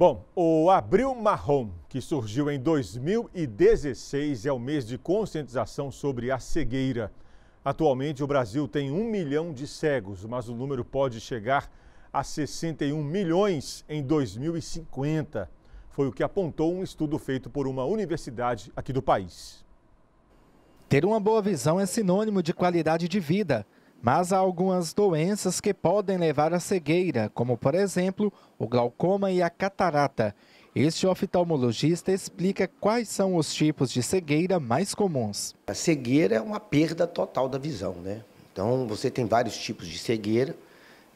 Bom, o Abril Marrom, que surgiu em 2016, é o mês de conscientização sobre a cegueira. Atualmente, o Brasil tem um milhão de cegos, mas o número pode chegar a 61 milhões em 2050. Foi o que apontou um estudo feito por uma universidade aqui do país. Ter uma boa visão é sinônimo de qualidade de vida. Mas há algumas doenças que podem levar à cegueira, como por exemplo o glaucoma e a catarata. Este oftalmologista explica quais são os tipos de cegueira mais comuns. A cegueira é uma perda total da visão, né? Então você tem vários tipos de cegueira.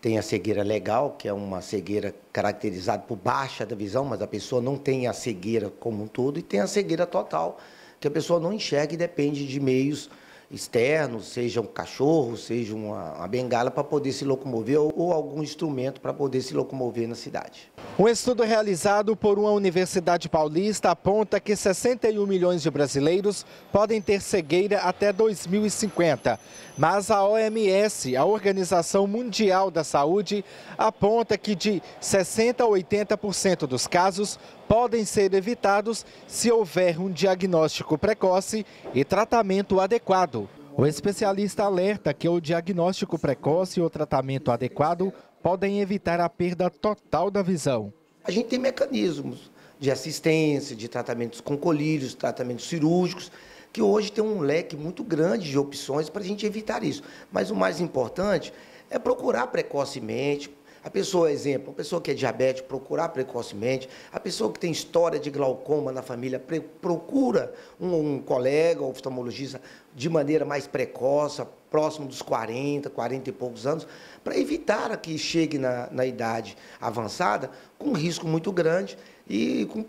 Tem a cegueira legal, que é uma cegueira caracterizada por baixa da visão, mas a pessoa não tem a cegueira como um todo, e tem a cegueira total, que a pessoa não enxerga e depende de meios externos, seja um cachorro, seja uma, uma bengala para poder se locomover ou, ou algum instrumento para poder se locomover na cidade. Um estudo realizado por uma universidade paulista aponta que 61 milhões de brasileiros podem ter cegueira até 2050. Mas a OMS, a Organização Mundial da Saúde, aponta que de 60 a 80% dos casos podem ser evitados se houver um diagnóstico precoce e tratamento adequado. O especialista alerta que o diagnóstico precoce e o tratamento adequado podem evitar a perda total da visão. A gente tem mecanismos de assistência, de tratamentos com colírios, tratamentos cirúrgicos, que hoje tem um leque muito grande de opções para a gente evitar isso. Mas o mais importante é procurar precocemente, a pessoa, exemplo, a pessoa que é diabética, procurar precocemente. A pessoa que tem história de glaucoma na família, procura um, um colega oftalmologista de maneira mais precoce, próximo dos 40, 40 e poucos anos, para evitar que chegue na, na idade avançada com risco muito grande e com,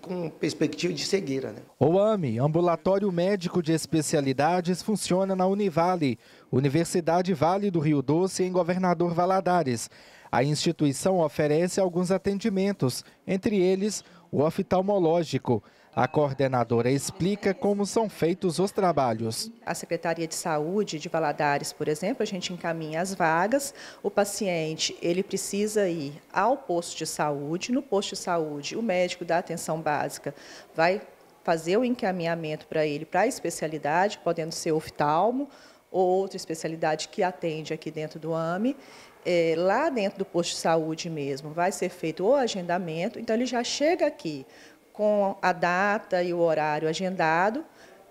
com perspectiva de cegueira. Né? O AMI, Ambulatório Médico de Especialidades, funciona na Univale, Universidade Vale do Rio Doce, em Governador Valadares. A instituição oferece alguns atendimentos, entre eles o oftalmológico. A coordenadora explica como são feitos os trabalhos. A Secretaria de Saúde de Valadares, por exemplo, a gente encaminha as vagas. O paciente, ele precisa ir ao posto de saúde. No posto de saúde, o médico da atenção básica vai fazer o encaminhamento para ele para a especialidade, podendo ser oftalmo ou outra especialidade que atende aqui dentro do AME, é, eh, lá dentro do posto de saúde mesmo, vai ser feito o agendamento, então ele já chega aqui com a data e o horário agendado,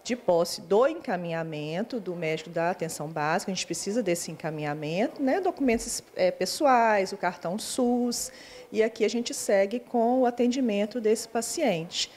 de posse do encaminhamento do médico da atenção básica, a gente precisa desse encaminhamento, né? documentos é, pessoais, o cartão SUS, e aqui a gente segue com o atendimento desse paciente.